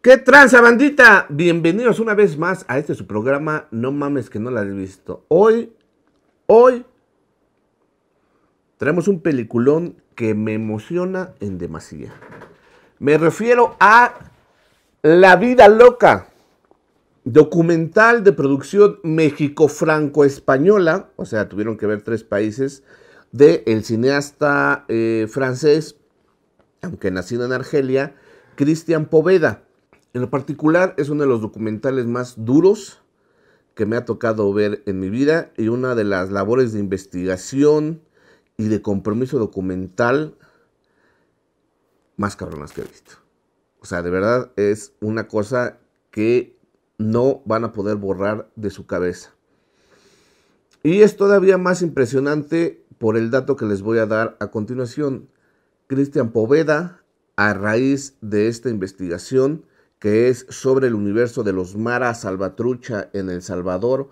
¿Qué tranza, bandita? Bienvenidos una vez más a este su programa. No mames que no la has visto. Hoy, hoy, traemos un peliculón que me emociona en demasía. Me refiero a la vida loca, documental de producción México-Franco-Española, o sea, tuvieron que ver tres países, de el cineasta eh, francés, aunque nacido en Argelia, Cristian Poveda. En lo particular es uno de los documentales más duros que me ha tocado ver en mi vida y una de las labores de investigación y de compromiso documental más cabronas que he visto. O sea, de verdad es una cosa que no van a poder borrar de su cabeza. Y es todavía más impresionante por el dato que les voy a dar a continuación. Cristian Poveda, a raíz de esta investigación que es sobre el universo de los maras Salvatrucha en El Salvador,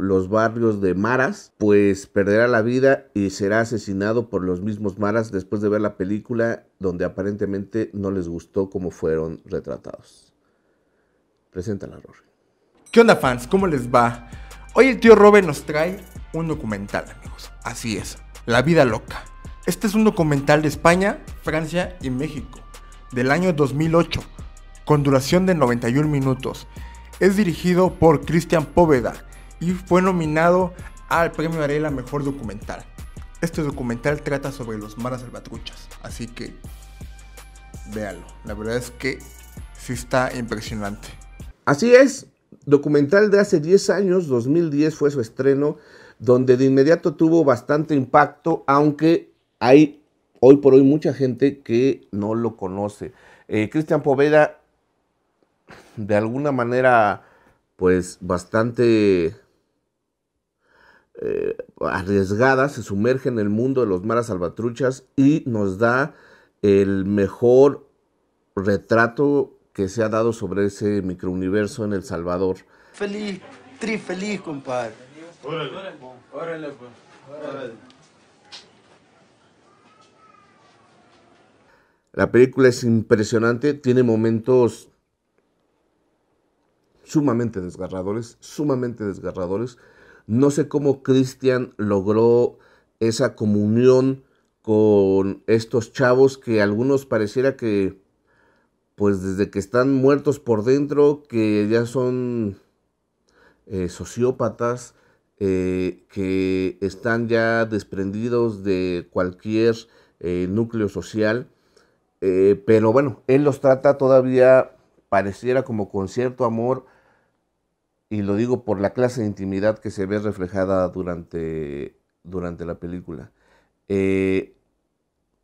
los barrios de Maras, pues perderá la vida y será asesinado por los mismos Maras después de ver la película donde aparentemente no les gustó cómo fueron retratados. Presenta la Rory. ¿Qué onda fans? ¿Cómo les va? Hoy el tío Robert nos trae un documental, amigos. Así es, La vida loca. Este es un documental de España, Francia y México, del año 2008, con duración de 91 minutos. Es dirigido por Cristian Poveda y fue nominado al Premio Arela Mejor Documental. Este documental trata sobre los maras albatruchas, así que véalo. La verdad es que sí está impresionante. Así es, documental de hace 10 años, 2010 fue su estreno, donde de inmediato tuvo bastante impacto, aunque hay hoy por hoy mucha gente que no lo conoce. Eh, Cristian Poveda, de alguna manera, pues bastante eh, arriesgada, se sumerge en el mundo de los maras albatruchas y nos da el mejor retrato que se ha dado sobre ese microuniverso en El Salvador. Feliz, tri feliz, compadre. Pues. La película es impresionante, tiene momentos sumamente desgarradores, sumamente desgarradores. No sé cómo Cristian logró esa comunión con estos chavos que algunos pareciera que, pues desde que están muertos por dentro, que ya son eh, sociópatas, eh, que están ya desprendidos de cualquier eh, núcleo social. pero bueno, él los trata todavía, pareciera como con cierto amor, y lo digo por la clase de intimidad que se ve reflejada durante, durante la película. Eh,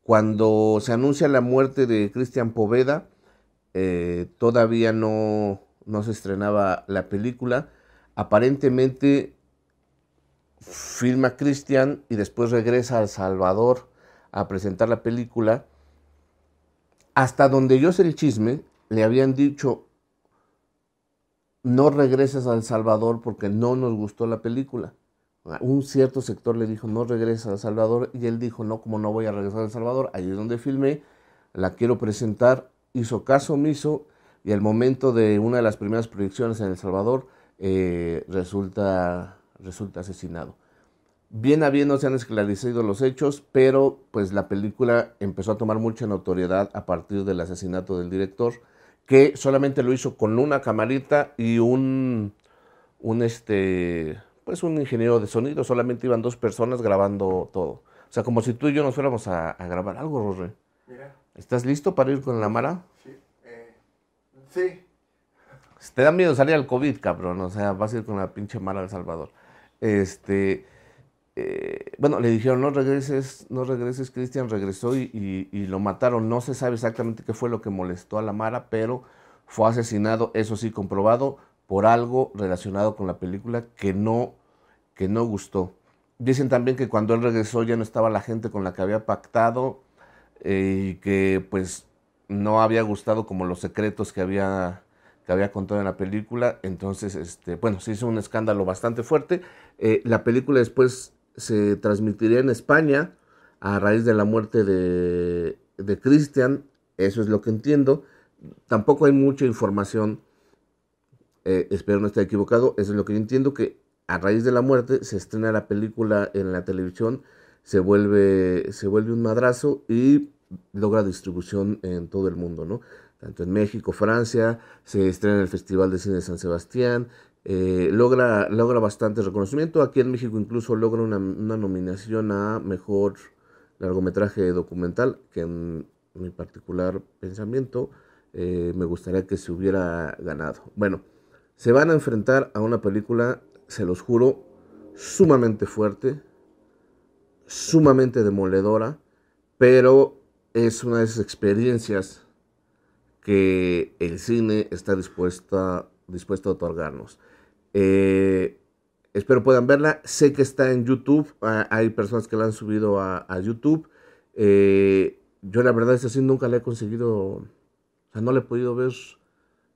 cuando se anuncia la muerte de Cristian Poveda, eh, todavía no, no, se estrenaba la película. Aparentemente filma Cristian y después regresa a El Salvador a presentar la película. Hasta donde yo sé el chisme, le habían dicho no regreses a El Salvador porque no nos gustó la película. Un cierto sector le dijo, no regreses a El Salvador, y él dijo, no, como no voy a regresar a El Salvador, ahí es donde filmé, la quiero presentar, hizo caso omiso, y al momento de una de las primeras proyecciones en El Salvador, eh, resulta, resulta asesinado. Bien a bien no se han esclarecido los hechos, pero pues la película empezó a tomar mucha notoriedad a partir del asesinato del director, que solamente lo hizo con una camarita y un, un este, pues un ingeniero de sonido, solamente iban dos personas grabando todo. O sea, como si tú y yo nos fuéramos a, grabar algo, Rorre. ¿Estás listo para ir con la Mara? Sí. Eh, sí. Te da miedo salir al COVID, cabrón. O sea, vas a ir con la pinche Mara del Salvador. Este, eh, bueno, le dijeron, no regreses, no regreses, Cristian regresó y, lo mataron. No se sabe exactamente qué fue lo que molestó a la Mara, pero fue asesinado, eso sí, comprobado por algo relacionado con la película que no, que no gustó. Dicen también que cuando él regresó ya no estaba la gente con la que había pactado eh, y que pues no había gustado como los secretos que había que había contado en la película. Entonces, este, bueno, se hizo un escándalo bastante fuerte. Eh, la película después se transmitiría en España a raíz de la muerte de, de Cristian, eso es lo que entiendo. Tampoco hay mucha información, eh, espero no estar equivocado, eso es lo que yo entiendo, que a raíz de la muerte se estrena la película en la televisión, se vuelve, se vuelve un madrazo y logra distribución en todo el mundo, ¿no? Tanto en México, Francia, se estrena en el Festival de Cine de San Sebastián, eh, logra, logra bastante reconocimiento. Aquí en México incluso logra una, nominación a mejor largometraje documental, que en mi particular pensamiento eh, me gustaría que se hubiera ganado. Bueno, se van a enfrentar a una película, se los juro, sumamente fuerte, sumamente demoledora, pero es una de esas experiencias que el cine está dispuesta, dispuesto a otorgarnos. Eh, espero puedan verla. Sé que está en YouTube. Ah, hay personas que la han subido a, YouTube. Eh, yo la verdad es así, nunca la he conseguido. O sea, no la he podido ver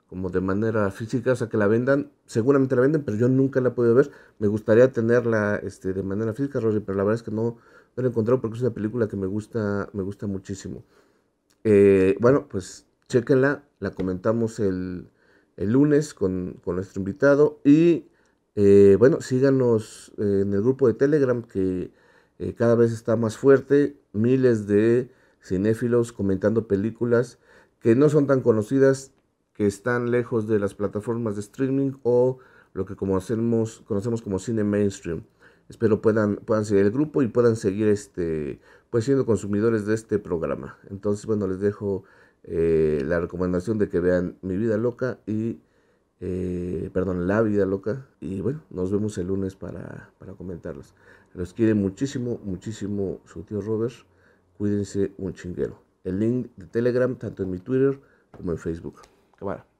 como de manera física. O sea, que la vendan. Seguramente la venden, pero yo nunca la he podido ver. Me gustaría tenerla este, de manera física, pero la verdad es que no, la he encontrado porque es una película que me gusta, me gusta muchísimo. Eh, bueno, pues chequenla, La comentamos el el lunes con, con nuestro invitado. Y eh, bueno, síganos eh, en el grupo de Telegram que eh, cada vez está más fuerte. Miles de cinéfilos comentando películas que no son tan conocidas, que están lejos de las plataformas de streaming o lo que conocemos, conocemos como cine mainstream. Espero puedan, puedan seguir el grupo y puedan seguir este, pues siendo consumidores de este programa. Entonces, bueno, les dejo eh, la recomendación de que vean Mi Vida Loca y, eh, perdón, La Vida Loca. Y bueno, nos vemos el lunes para, para comentarlos. Los quiere muchísimo, muchísimo su tío Robert. Cuídense un chinguero. El link de Telegram, tanto en mi Twitter como en Facebook. Cámara.